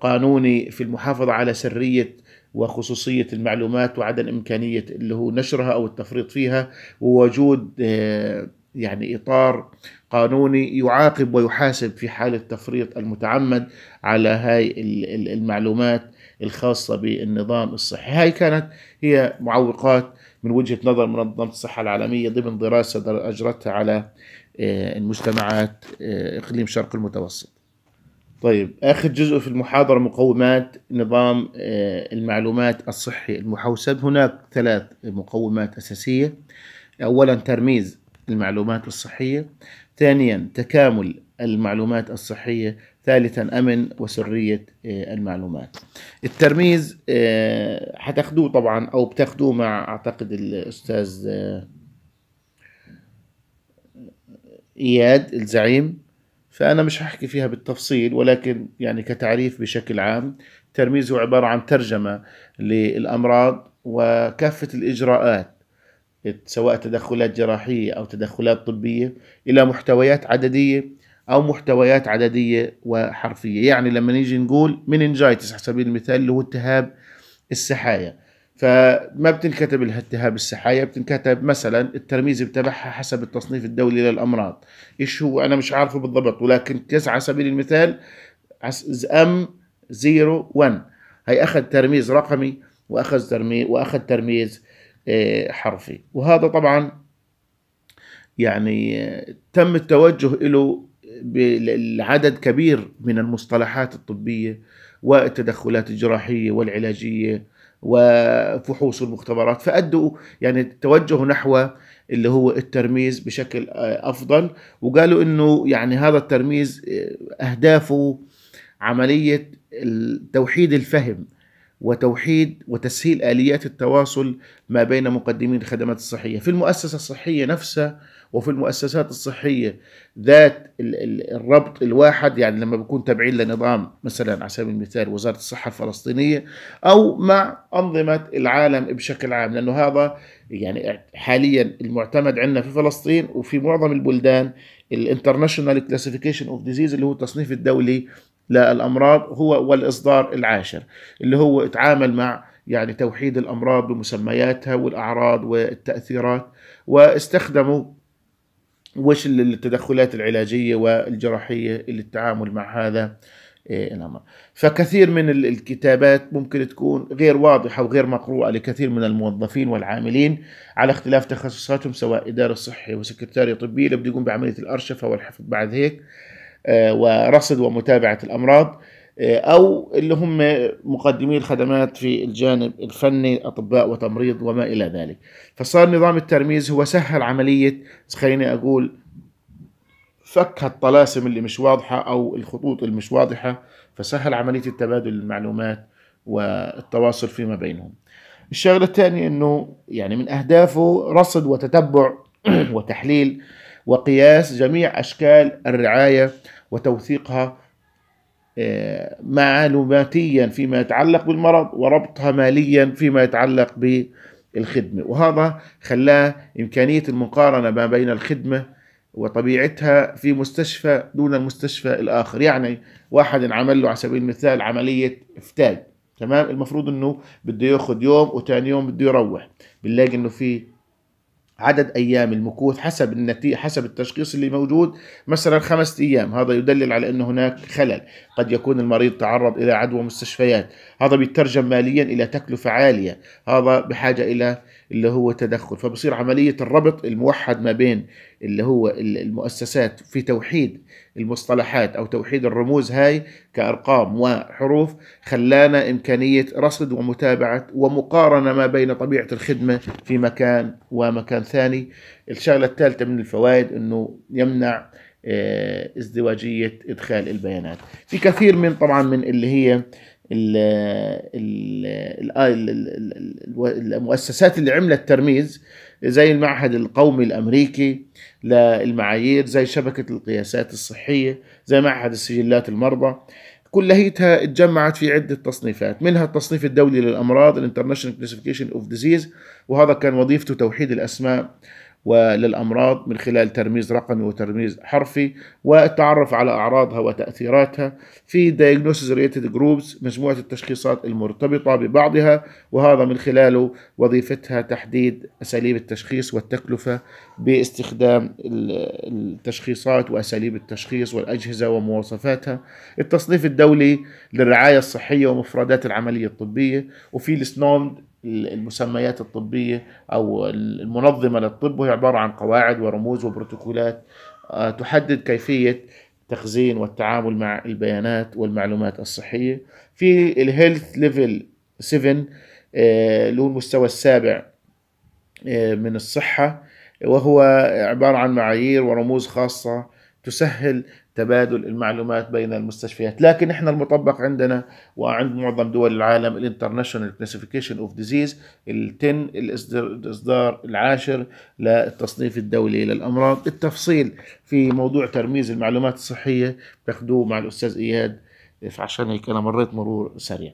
A: قانوني في المحافظة على سرية وخصوصية المعلومات وعدم إمكانية اللي هو نشرها أو التفريط فيها ووجود آه، يعني إطار قانوني يعاقب ويحاسب في حال التفريط المتعمد على هاي المعلومات الخاصة بالنظام الصحي هاي كانت هي معوقات من وجهة نظر منظمة الصحة العالمية ضمن دراسة أجرتها على آه، المجتمعات آه، إقليم شرق المتوسط طيب اخر جزء في المحاضره مقومات نظام آه، المعلومات الصحي المحوسب هناك ثلاث مقومات اساسيه اولا ترميز المعلومات الصحيه ثانيا تكامل المعلومات الصحيه ثالثا امن وسريه آه، المعلومات الترميز آه، حتاخذوه طبعا او بتاخدوه مع اعتقد الاستاذ اياد الزعيم فأنا مش هحكي فيها بالتفصيل ولكن يعني كتعريف بشكل عام ترميز هو عبارة عن ترجمة للأمراض وكافة الإجراءات سواء تدخلات جراحية أو تدخلات طبية إلى محتويات عددية أو محتويات عددية وحرفية يعني لما نيجي نقول منينجايتس على سبيل المثال اللي هو التهاب السحايا فما بتنكتب الالتهاب السحايا بتنكتب مثلا الترميز بتبعها حسب التصنيف الدولي للامراض ايش هو انا مش عارفه بالضبط ولكن كذا على سبيل المثال ام 01 هي اخذ ترميز رقمي واخذ ترميز واخذ ترميز آه، حرفي وهذا طبعا يعني آه، تم التوجه له بالعدد كبير من المصطلحات الطبيه والتدخلات الجراحيه والعلاجيه وفحوص المختبرات فأدوا يعني اتوجهوا نحو اللي هو الترميز بشكل أفضل وقالوا أنه يعني هذا الترميز أهدافه عملية توحيد الفهم وتوحيد وتسهيل آليات التواصل ما بين مقدمين الخدمات الصحية في المؤسسة الصحية نفسها وفي المؤسسات الصحية ذات الربط الواحد يعني لما بيكون تابعين لنظام مثلا على سبيل المثال وزارة الصحة الفلسطينية أو مع أنظمة العالم بشكل عام لأنه هذا يعني حاليا المعتمد عندنا في فلسطين وفي معظم البلدان الانترناشونال كلاسيفيكيشن اوف ديزيز اللي هو التصنيف الدولي للامراض هو والاصدار العاشر اللي هو اتعامل مع يعني توحيد الامراض بمسمياتها والاعراض والتاثيرات واستخدموا وش التدخلات العلاجيه والجراحيه للتعامل مع هذا إيه، الامر فكثير من الكتابات ممكن تكون غير واضحه وغير مقروءه لكثير من الموظفين والعاملين على اختلاف تخصصاتهم سواء اداره صحي وسكرتاريه طبيه اللي بده يقوم بعمليه الارشفه والحفظ بعد هيك آه، ورصد ومتابعة الأمراض آه، أو اللي هم مقدمي الخدمات في الجانب الفني أطباء وتمريض وما إلى ذلك فصار نظام الترميز هو سهل عملية خليني أقول فك الطلاسم اللي مش واضحة أو الخطوط اللي مش واضحة فسهل عملية التبادل المعلومات والتواصل فيما بينهم الشغلة الثانية أنه يعني من أهدافه رصد وتتبع وتحليل وقياس جميع أشكال الرعاية وتوثيقها آه، معلوماتيا فيما يتعلق بالمرض وربطها ماليا فيما يتعلق بالخدمة وهذا خلاه إمكانية المقارنة ما بين الخدمة وطبيعتها في مستشفى دون المستشفى الآخر يعني واحد انعمل له على سبيل المثال عملية إفتاج تمام المفروض انه بده ياخذ يوم وثاني يوم بده يروح بنلاقي انه في عدد ايام المكوث حسب النتيجه حسب التشخيص اللي موجود مثلا خمسة ايام هذا يدلل على انه هناك خلل قد يكون المريض تعرض الى عدوى مستشفيات هذا بيترجم ماليا الى تكلفه عاليه هذا بحاجه الى اللي هو تدخل فبصير عملية الربط الموحد ما بين اللي هو المؤسسات في توحيد المصطلحات أو توحيد الرموز هاي كأرقام وحروف خلانا إمكانية رصد ومتابعة ومقارنة ما بين طبيعة الخدمة في مكان ومكان ثاني الشغلة الثالثة من الفوائد أنه يمنع آه، ازدواجية إدخال البيانات في كثير من طبعا من اللي هي آه، المؤسسات اللي عملت ترميز زي المعهد القومي الامريكي للمعايير زي شبكه القياسات الصحيه زي معهد السجلات المرضى كلهيتها اتجمعت في عدة تصنيفات منها التصنيف الدولي للأمراض الانترناشونال كلاسيفيكيشن اوف ديزيز وهذا كان وظيفته توحيد الأسماء وللأمراض من خلال ترميز رقمي وترميز حرفي والتعرف على أعراضها وتأثيراتها في Diagnosis Related Groups مجموعة التشخيصات المرتبطة ببعضها وهذا من خلاله وظيفتها تحديد أساليب التشخيص والتكلفة باستخدام التشخيصات وأساليب التشخيص والأجهزة ومواصفاتها التصنيف الدولي للرعاية الصحية ومفردات العملية الطبية وفي السنوند المسميات الطبية أو المنظمة للطب وهي عبارة عن قواعد ورموز وبروتوكولات آه، تحدد كيفية تخزين والتعامل مع البيانات والمعلومات الصحية في الهيلث ليفل 7 اللي هو المستوى السابع آه، من الصحة وهو عبارة عن معايير ورموز خاصة تسهل تبادل المعلومات بين المستشفيات لكن احنا المطبق عندنا وعند معظم دول العالم الانترناشونال كلاسيفيكيشن اوف ديزيز التن الاصدار العاشر للتصنيف الدولي للامراض التفصيل في موضوع ترميز المعلومات الصحيه تاخذوه مع الاستاذ اياد عشان هيك انا مريت مرور سريع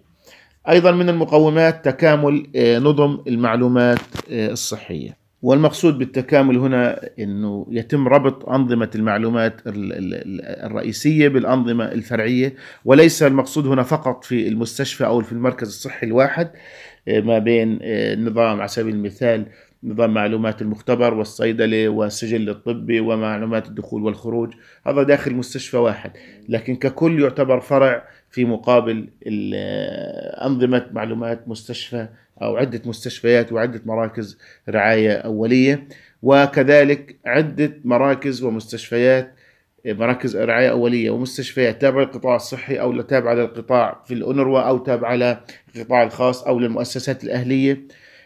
A: ايضا من المقومات تكامل آه، نظم المعلومات آه، الصحيه والمقصود بالتكامل هنا انه يتم ربط انظمه المعلومات الرئيسيه بالانظمه الفرعيه وليس المقصود هنا فقط في المستشفى او في المركز الصحي الواحد آه، ما بين آه، نظام على سبيل المثال نظام معلومات المختبر والصيدلة والسجل الطبي ومعلومات الدخول والخروج هذا داخل مستشفى واحد لكن ككل يعتبر فرع في مقابل آه، أنظمة معلومات مستشفى أو عدة مستشفيات وعدة مراكز رعاية أولية وكذلك عدة مراكز ومستشفيات مراكز رعاية أولية ومستشفيات تابعة للقطاع الصحي أو تابعة للقطاع في الأونروا أو تابعة للقطاع الخاص أو للمؤسسات الأهلية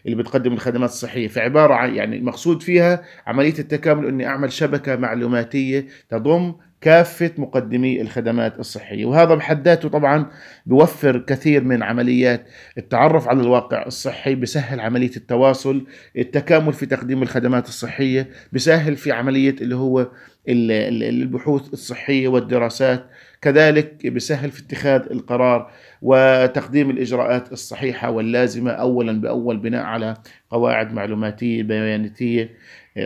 A: اللي بتقدم الخدمات الصحيه فعباره عن يعني المقصود فيها عمليه التكامل اني اعمل شبكه معلوماتيه تضم كافة مقدمي الخدمات الصحية وهذا بحد ذاته طبعا بوفر كثير من عمليات التعرف على الواقع الصحي بسهل عملية التواصل التكامل في تقديم الخدمات الصحية بسهل في عملية اللي هو البحوث الصحية والدراسات كذلك بسهل في اتخاذ القرار وتقديم الإجراءات الصحيحة واللازمة أولا بأول بناء على قواعد معلوماتية بياناتية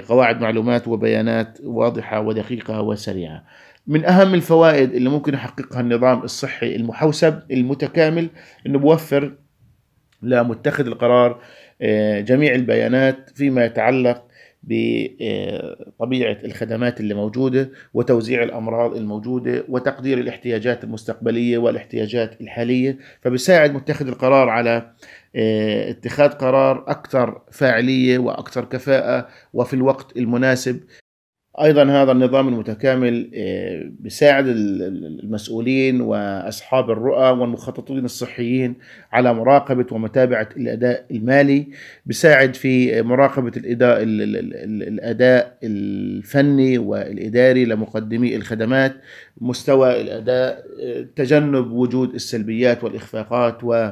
A: قواعد معلومات وبيانات واضحة ودقيقة وسريعة من أهم الفوائد اللي ممكن يحققها النظام الصحي المحوسب المتكامل أنه بوفر لمتخذ القرار آه، جميع البيانات فيما يتعلق بطبيعة آه، الخدمات اللي موجودة وتوزيع الأمراض الموجودة وتقدير الاحتياجات المستقبلية والاحتياجات الحالية فبساعد متخذ القرار على آه، اتخاذ قرار أكثر فاعلية وأكثر كفاءة وفي الوقت المناسب ايضا هذا النظام المتكامل آه، بيساعد المسؤولين واصحاب الرؤى والمخططين الصحيين على مراقبه ومتابعه الاداء المالي بيساعد في مراقبه الاداء الاداء الفني والاداري لمقدمي الخدمات مستوى الاداء آه، تجنب وجود السلبيات والاخفاقات و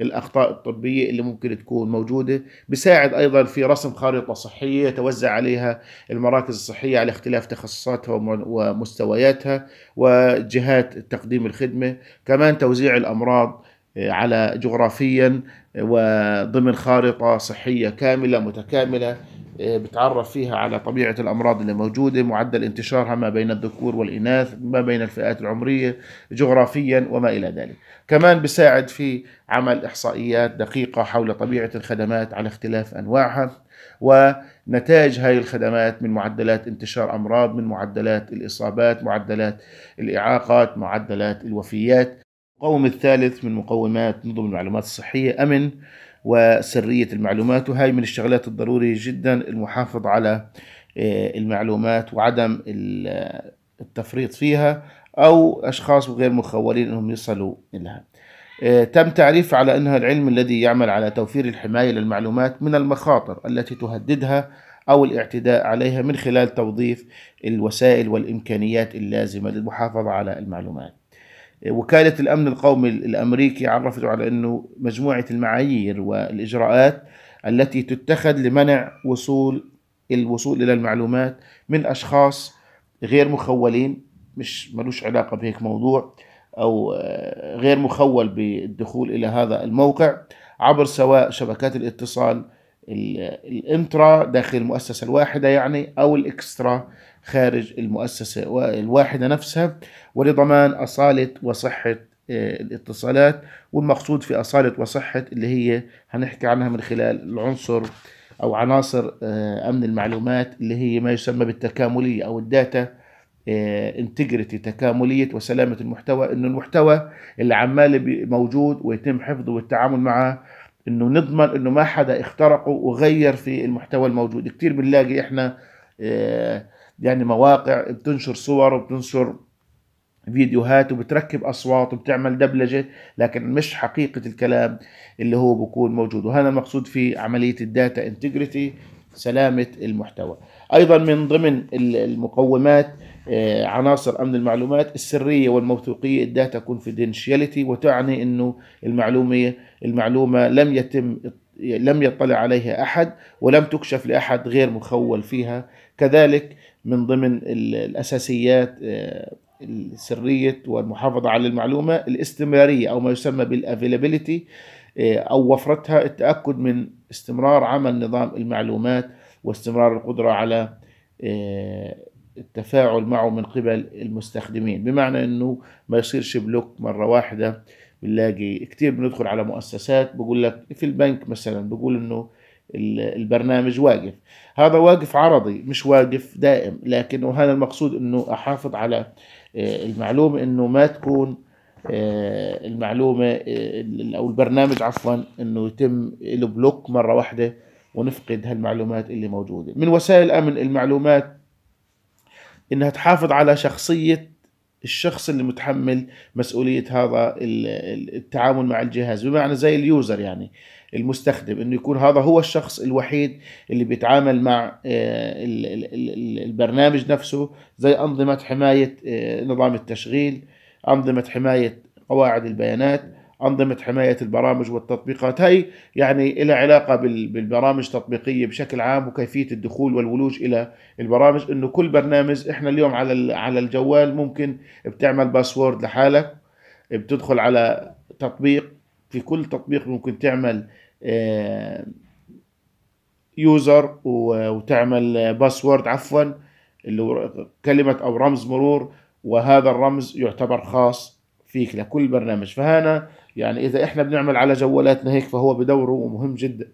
A: الاخطاء الطبيه اللي ممكن تكون موجوده بيساعد ايضا في رسم خارطه صحيه يتوزع عليها المراكز الصحيه على اختلاف تخصصاتها ومستوياتها وجهات تقديم الخدمه كمان توزيع الامراض آه، على جغرافيا آه، وضمن خارطه صحيه كامله متكامله آه، بتعرف فيها على طبيعة الأمراض اللي موجودة معدل انتشارها ما بين الذكور والإناث ما بين الفئات العمرية جغرافيا وما إلى ذلك كمان بيساعد في عمل إحصائيات دقيقة حول طبيعة الخدمات على اختلاف أنواعها ونتاج هاي الخدمات من معدلات انتشار أمراض من معدلات الإصابات معدلات الإعاقات معدلات الوفيات المقوم الثالث من مقومات نظم المعلومات الصحية أمن وسرية المعلومات وهي من الشغلات الضروري جدا المحافظ على آه، المعلومات وعدم التفريط فيها أو أشخاص غير مخولين أنهم يصلوا لها آه، تم تعريف على أنها العلم الذي يعمل على توفير الحماية للمعلومات من المخاطر التي تهددها أو الاعتداء عليها من خلال توظيف الوسائل والإمكانيات اللازمة للمحافظة على المعلومات آه، وكالة الأمن القومي الأمريكي عرفت على أنه مجموعة المعايير والإجراءات التي تتخذ لمنع وصول الوصول إلى المعلومات من أشخاص غير مخولين مش ملوش علاقة بهيك موضوع أو آه، غير مخول بالدخول إلى هذا الموقع عبر سواء شبكات الاتصال الانترا داخل المؤسسة الواحدة يعني أو الإكسترا خارج المؤسسة الواحدة نفسها ولضمان أصالة وصحة آه، الاتصالات والمقصود في أصالة وصحة اللي هي هنحكي عنها من خلال العنصر أو عناصر آه، أمن المعلومات اللي هي ما يسمى بالتكاملية أو الداتا انتجريتي آه، تكامليه وسلامه المحتوى انه المحتوى اللي عمال موجود ويتم حفظه والتعامل معه انه نضمن انه ما حدا اخترقه وغير في المحتوى الموجود كثير بنلاقي احنا آه، يعني مواقع بتنشر صور وبتنشر فيديوهات وبتركب اصوات وبتعمل دبلجه لكن مش حقيقه الكلام اللي هو بكون موجود وهذا المقصود في عمليه الداتا انتجريتي سلامة المحتوى أيضا من ضمن المقومات آه، عناصر أمن المعلومات السرية والموثوقية الداتا كونفيدنشياليتي وتعني أنه المعلومة المعلومة لم يتم لم يطلع عليها أحد ولم تكشف لأحد غير مخول فيها كذلك من ضمن الأساسيات آه، السرية والمحافظة على المعلومة الاستمرارية أو ما يسمى بالافيلابيليتي آه، أو وفرتها التأكد من استمرار عمل نظام المعلومات واستمرار القدرة على آه، التفاعل معه من قبل المستخدمين بمعنى أنه ما يصيرش بلوك مرة واحدة بنلاقي كثير بندخل على مؤسسات بقول لك في البنك مثلا بقول أنه البرنامج واقف هذا واقف عرضي مش واقف دائم لكن وهذا المقصود أنه أحافظ على آه، المعلومة أنه ما تكون آه، المعلومه آه، او البرنامج عفوا انه يتم له بلوك مره واحده ونفقد هالمعلومات اللي موجوده من وسائل امن المعلومات انها تحافظ على شخصيه الشخص اللي متحمل مسؤوليه هذا التعامل مع الجهاز بمعنى زي اليوزر يعني المستخدم انه يكون هذا هو الشخص الوحيد اللي بيتعامل مع آه، البرنامج نفسه زي انظمه حمايه نظام التشغيل أنظمة حماية قواعد البيانات أنظمة حماية البرامج والتطبيقات هي يعني إلى علاقة بالبرامج التطبيقية بشكل عام وكيفية الدخول والولوج إلى البرامج إنه كل برنامج إحنا اليوم على على الجوال ممكن بتعمل باسورد لحالك بتدخل على تطبيق في كل تطبيق ممكن تعمل يوزر آه، وتعمل باسورد عفوا اللي كلمة أو رمز مرور وهذا الرمز يعتبر خاص فيك لكل برنامج فهنا يعني إذا إحنا بنعمل على جوالاتنا هيك فهو بدوره ومهم جدا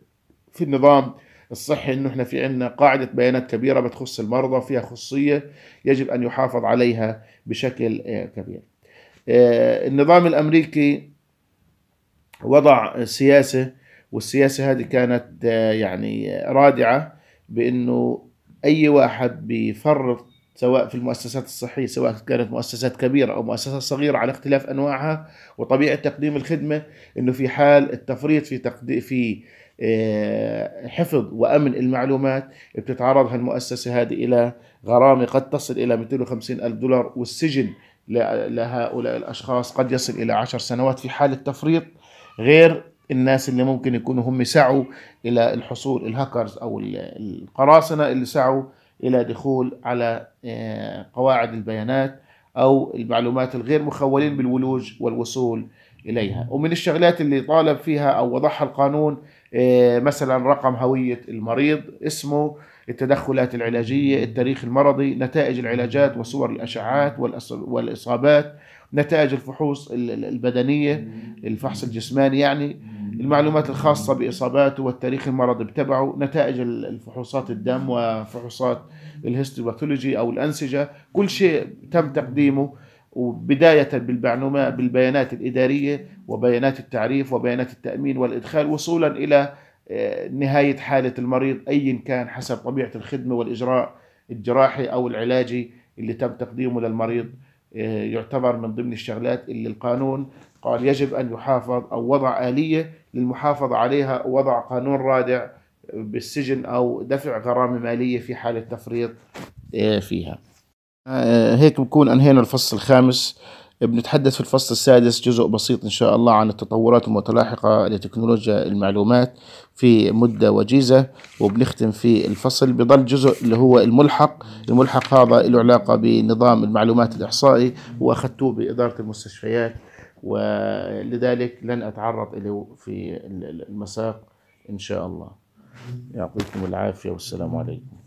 A: في النظام الصحي انه احنا في عندنا قاعده بيانات كبيره بتخص المرضى فيها خصوصيه يجب ان يحافظ عليها بشكل آه، كبير. آه، النظام الامريكي وضع سياسه والسياسه هذه كانت آه، يعني رادعه بانه اي واحد بيفرط سواء في المؤسسات الصحية سواء كانت مؤسسات كبيرة أو مؤسسات صغيرة على اختلاف أنواعها وطبيعة تقديم الخدمة أنه في حال التفريط في في آه، حفظ وأمن المعلومات بتتعرض هالمؤسسة هذه إلى غرامة قد تصل إلى 250 ألف دولار والسجن لهؤلاء الأشخاص قد يصل إلى 10 سنوات في حال التفريط غير الناس اللي ممكن يكونوا هم سعوا إلى الحصول الهاكرز أو القراصنة اللي سعوا إلى دخول على آه، قواعد البيانات أو المعلومات الغير مخولين بالولوج والوصول إليها ومن الشغلات اللي طالب فيها أو وضعها القانون آه، مثلا رقم هوية المريض اسمه التدخلات العلاجية التاريخ المرضي نتائج العلاجات وصور الأشعاعات والإصابات نتائج الفحوص البدنيه الفحص الجسماني يعني المعلومات الخاصه باصاباته والتاريخ المرضي بتبعه نتائج الفحوصات الدم وفحوصات الهيستوباثولوجي او الانسجه كل شيء تم تقديمه وبداية بالمعلومات بالبيانات الإدارية وبيانات التعريف وبيانات التأمين والإدخال وصولا إلى آه، نهاية حالة المريض أيا كان حسب طبيعة الخدمة والإجراء الجراحي أو العلاجي اللي تم تقديمه للمريض آه، يعتبر من ضمن الشغلات اللي القانون قال يجب أن يحافظ أو وضع آلية للمحافظة عليها وضع قانون رادع بالسجن أو دفع غرامة مالية في حال التفريط آه، فيها آه، هيك بكون أنهينا الفصل الخامس بنتحدث في الفصل السادس جزء بسيط إن شاء الله عن التطورات المتلاحقة لتكنولوجيا المعلومات في مدة وجيزة وبنختم في الفصل بضل جزء اللي هو الملحق الملحق هذا له علاقة بنظام المعلومات الإحصائي وأخذته بإدارة المستشفيات ولذلك لن أتعرض له في المساق إن شاء الله يعطيكم العافية والسلام عليكم